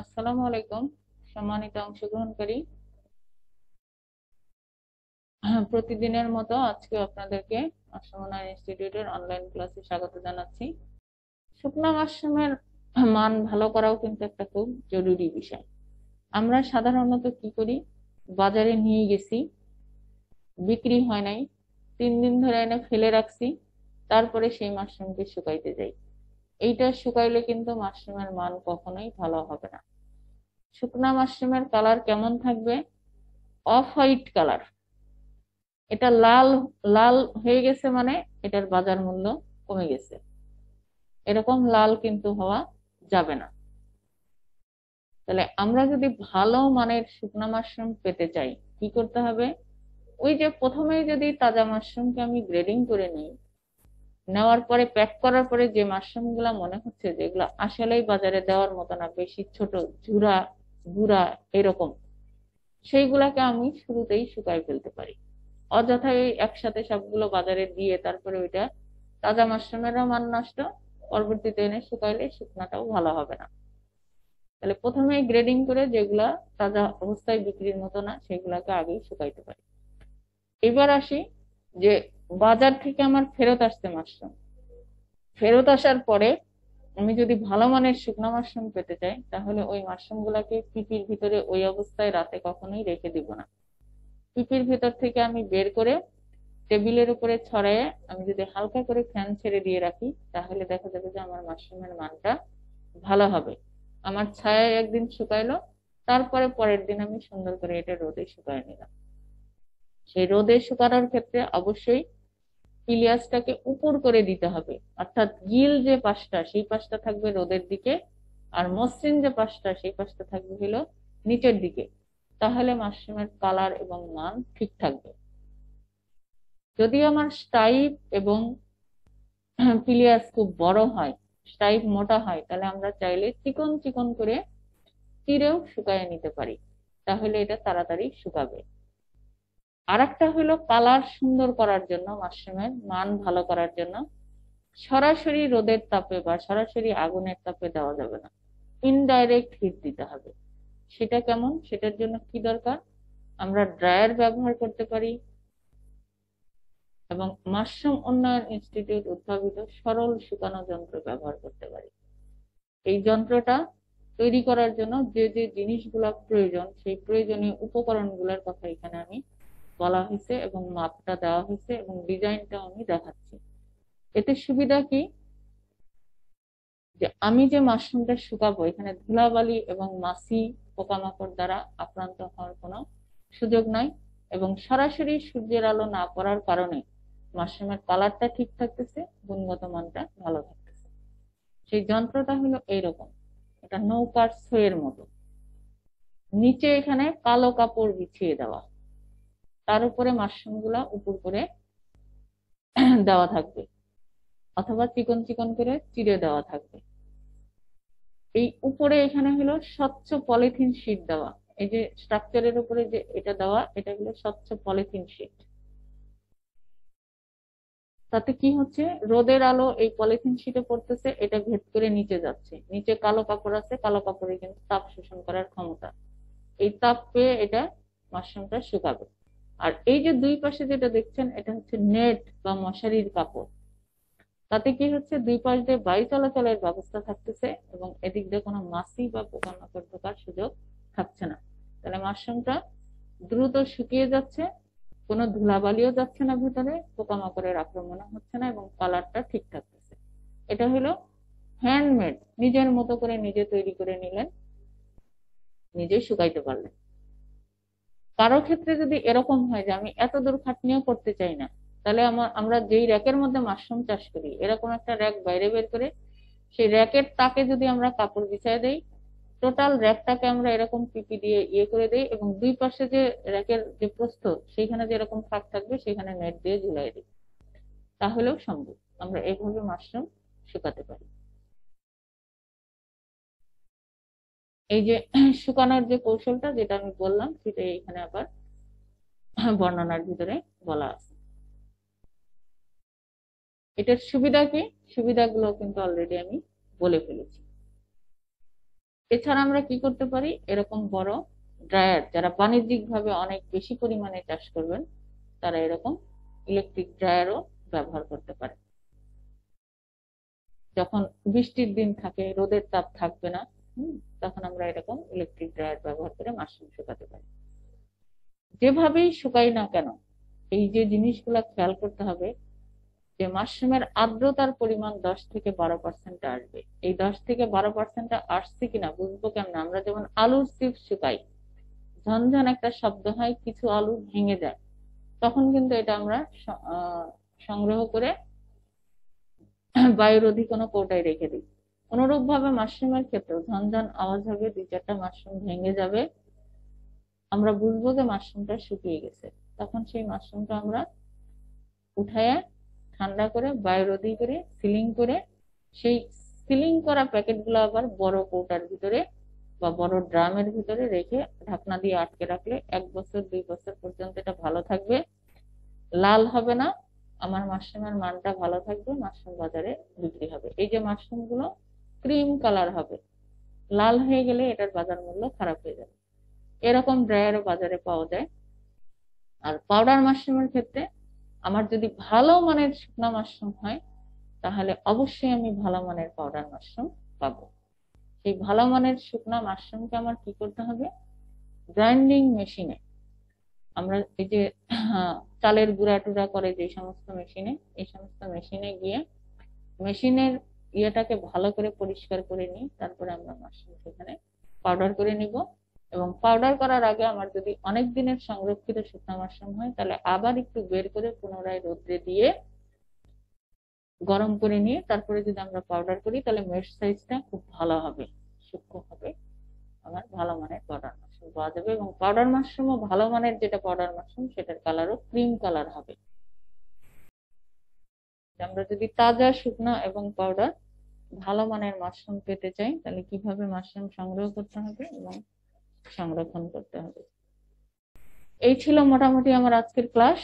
আসসালামু আলাইকুম সম্মানিত অংশগ্রহণকারী প্রতিদিনের মতো আজকে আপনাদেরকে অসমনা ইনস্টিটিউটের অনলাইন ক্লাসে স্বাগত জানাচ্ছি শুকনা মাশরুমের মান ভালো করাও কিন্তু একটা খুব জরুরি বিষয় আমরা সাধারণত কি করি বাজারে নিয়ে গেছি বিক্রি হয় নাই তিন দিন ধরে এনে ফেলে রাখছি তারপরে সেই মাশরুমকে শুকাইতে যাই এইটা শুকাইলে কিন্তু মাশরুমের মান কখনোই ভালো হবে না শুকনা মাশরুমের কালার কেমন থাকবে অফ হোয়াইট কালার এটা লাল লাল হয়ে গেছে মানে এটার বাজার মূল্য কমে গেছে এরকম লাল কিন্তু হওয়া যাবে না তাহলে আমরা যদি ভালো মানের শুকনা মাশরুম পেতে চাই কি করতে হবে ওই যে প্রথমেই যদি তাজা মাশরুমকে আমি গ্রেডিং করে নিই নেওয়ার পরে প্যাক করার পরে যে মাশরুম গুলা মনে হচ্ছে যেগুলো আসলেই বাজারে দেওয়ার মতো না বেশি ছোট ঝুরা গুড়া এরকম সেইগুলাকে আমি শুরুতেই শুকাই ফেলতে পারি অযথায় একসাথে সবগুলো বাজারে দিয়ে তারপরে ওইটা তাজা মাশরুমেরও মান নষ্ট পরবর্তীতে এনে শুকাইলে শুকনাটাও ভালো হবে না তাহলে প্রথমে গ্রেডিং করে যেগুলা তাজা অবস্থায় বিক্রির মতো না সেগুলাকে আগেই শুকাইতে পারি এবার আসি যে বাজার থেকে আমার ফেরত আসতে মাশরুম ফেরত আসার পরে আমি যদি ভালো মানের শুকনো মাশরুম পেতে চাই তাহলে ওই মাশরুম গুলাকে পিপির ভিতরে ওই অবস্থায় রাতে কখনোই রেখে দিব না পিপির ভিতর থেকে আমি বের করে টেবিলের উপরে ছড়ায় আমি যদি হালকা করে ফ্যান ছেড়ে দিয়ে রাখি তাহলে দেখা যাবে যে আমার মাশরুমের মানটা ভালো হবে আমার ছায়া একদিন শুকাইলো তারপরে পরের দিন আমি সুন্দর করে এটা রোদে শুকায় নিলাম সেই রোদে শুকানোর ক্ষেত্রে অবশ্যই পিলিয়াসটাকে উপর করে দিতে হবে অর্থাৎ গিল যে পাশটা সেই পাশটা থাকবে রোদের দিকে আর মসৃণ যে পাশটা সেই পাশটা থাকবে হলো নিচের দিকে তাহলে মাশরুমের কালার এবং মান ঠিক থাকবে যদি আমার স্টাইপ এবং পিলিয়াস খুব বড় হয় স্টাইপ মোটা হয় তাহলে আমরা চাইলে চিকন চিকন করে চিরেও শুকায় নিতে পারি তাহলে এটা তাড়াতাড়ি শুকাবে আর একটা হলো কালার সুন্দর করার জন্য মাশরুমের মান ভালো করার জন্য সরাসরি রোদের তাপে বা সরাসরি আগুনের তাপে দেওয়া যাবে না ইনডাইরেক্ট হিট দিতে হবে সেটা কেমন সেটার জন্য কি দরকার আমরা ড্রায়ার ব্যবহার করতে পারি এবং মাশরুম উন্নয়ন ইনস্টিটিউট উদ্ভাবিত সরল শুকানো যন্ত্র ব্যবহার করতে পারি এই যন্ত্রটা তৈরি করার জন্য যে যে জিনিসগুলো প্রয়োজন সেই প্রয়োজনীয় উপকরণগুলোর কথা এখানে আমি বলা হয়েছে এবং মাপটা দেওয়া হয়েছে এবং ডিজাইনটা আমি দেখাচ্ছি এতে সুবিধা কি যে আমি যে মাশরুমটা শুকাবো এখানে ধুলাবালি এবং মাছি পোকামাকড় দ্বারা আক্রান্ত হওয়ার কোনো সুযোগ নাই এবং সরাসরি সূর্যের আলো না পড়ার কারণে মাশরুমের কালারটা ঠিক থাকতেছে গুণগত মানটা ভালো থাকতেছে সেই যন্ত্রটা হলো এইরকম এটা নৌকার সোয়ের মতো নিচে এখানে কালো কাপড় বিছিয়ে দেওয়া তার উপরে মাশরুম গুলা উপর করে দেওয়া থাকবে অথবা চিকন চিকন করে চিড়ে দেওয়া থাকবে এই উপরে এখানে হলো স্বচ্ছ পলিথিন শীত দেওয়া এই যে স্ট্রাকচারের উপরে যে এটা দেওয়া এটা হলো স্বচ্ছ পলিথিন শীট তাতে কি হচ্ছে রোদের আলো এই পলিথিন শীটে পড়তেছে এটা ভেদ করে নিচে যাচ্ছে নিচে কালো কাপড় আছে কালো কাপড়ে কিন্তু তাপ শোষণ করার ক্ষমতা এই তাপ পেয়ে এটা মাশরুমটা শুকাবে আর এই যে দুই পাশে যেটা দেখছেন এটা হচ্ছে নেট বা মশারির কাপড় তাতে কি হচ্ছে দুই পাশ দিয়ে বায়ু চলাচলের ব্যবস্থা থাকতেছে এবং এদিক দিয়ে কোনো মাছি বা পোকামাকড় ঢোকার সুযোগ থাকছে না তাহলে মাশরুমটা দ্রুত শুকিয়ে যাচ্ছে কোনো ধুলাবালিও যাচ্ছে না ভেতরে পোকামাকড়ের আক্রমণ হচ্ছে না এবং কালারটা ঠিক থাকতেছে এটা হলো হ্যান্ডমেড নিজের মতো করে নিজে তৈরি করে নিলেন নিজে শুকাইতে পারলেন কারো ক্ষেত্রে যদি এরকম হয় যে আমি এত দূর খাটনিও করতে চাই না তাহলে আমার আমরা যেই র্যাকের মধ্যে মাশরুম চাষ করি এরকম একটা র্যাক বাইরে বের করে সেই র্যাকের তাকে যদি আমরা কাপড় বিছাই দেই টোটাল র্যাকটাকে আমরা এরকম পিপি দিয়ে ইয়ে করে দেই এবং দুই পাশে যে র্যাকের যে প্রস্থ সেইখানে যে এরকম ফাঁক থাকবে সেখানে নেট দিয়ে ঝুলাই দিই তাহলেও সম্ভব আমরা এভাবে মাশরুম শুকাতে পারি এই যে শুকানোর যে কৌশলটা যেটা আমি বললাম সেটা এখানে আবার বর্ণনার ভিতরে বলা আছে এটার সুবিধা কি সুবিধাগুলো কিন্তু অলরেডি আমি বলে ফেলেছি এছাড়া আমরা কি করতে পারি এরকম বড় ড্রায়ার যারা বাণিজ্যিকভাবে অনেক বেশি পরিমাণে চাষ করবেন তারা এরকম ইলেকট্রিক ড্রায়ারও ব্যবহার করতে পারে যখন বৃষ্টির দিন থাকে রোদের তাপ থাকবে না তখন আমরা এরকম ইলেকট্রিক ড্রায়ার ব্যবহার করে মাশরুম শুকাতে পারি যেভাবেই শুকাই না কেন এই যে জিনিসগুলো খেয়াল করতে হবে যে মাশরুমের আর্দ্রতার পরিমাণ দশ থেকে বারো পার্সেন্ট আসবে এই দশ থেকে বারো পার্সেন্ট আসছে কিনা বুঝবো কেমন আমরা যেমন আলুর চিপস শুকাই ঝনঝন একটা শব্দ হয় কিছু আলু ভেঙে যায় তখন কিন্তু এটা আমরা সংগ্রহ করে বায়ুরোধী কোনো কোটায় রেখে দিই ভাবে মাশরুমের ক্ষেত্রে ধন ধন আওয়াজ হবে দুই চারটা মাশরুম ভেঙে যাবে আমরা বুঝবো যে মাশরুমটা শুকিয়ে গেছে তখন সেই মাশরুমটা আমরা উঠায় ঠান্ডা করে বায়ুরোধী করে সিলিং করে সেই সিলিং করা প্যাকেটগুলো আবার বড় কৌটার ভিতরে বা বড় ড্রামের ভিতরে রেখে ঢাকনা দিয়ে আটকে রাখলে এক বছর দুই বছর পর্যন্ত এটা ভালো থাকবে লাল হবে না আমার মাশরুমের মানটা ভালো থাকবে মাশরুম বাজারে বিক্রি হবে এই যে মাশরুম গুলো ক্রিম কালার হবে লাল হয়ে গেলে এটার বাজার মূল্য খারাপ হয়ে যাবে এরকম ড্রায়ারও বাজারে পাওয়া যায় আর পাউডার মাশরুমের ক্ষেত্রে আমার যদি ভালো মানের শুকনো মাশরুম হয় তাহলে অবশ্যই আমি ভালো মানের পাউডার মাশরুম পাবো সেই ভালো মানের শুকনো মাশরুমকে আমার কি করতে হবে গ্রাইন্ডিং মেশিনে আমরা এই যে চালের গুঁড়া টুড়া করে যে সমস্ত মেশিনে এই সমস্ত মেশিনে গিয়ে মেশিনের ইয়েটাকে ভালো করে পরিষ্কার করে নিই তারপরে আমরা মাশরুম সেখানে পাউডার করে নিব এবং পাউডার করার আগে আমার যদি অনেক দিনের সংরক্ষিত শুকনা মাশরুম হয় তাহলে আবার একটু বের করে পুনরায় রোদ্রে দিয়ে গরম করে নিয়ে তারপরে যদি আমরা পাউডার করি তাহলে মেশ সাইজটা খুব ভালো হবে সূক্ষ্ম হবে আমার ভালো মানের পাউডার মাশরুম পাওয়া যাবে এবং পাউডার মাশরুমও ভালো মানের যেটা পাউডার মাশরুম সেটার কালারও ক্রিম কালার হবে আমরা যদি তাজা শুকনা এবং পাউডার ভালো মানের মাশরুম পেতে চাই তাহলে কিভাবে মাশরুম সংগ্রহ করতে হবে এবং সংরক্ষণ করতে হবে এই ছিল মোটামুটি আমার আজকের ক্লাস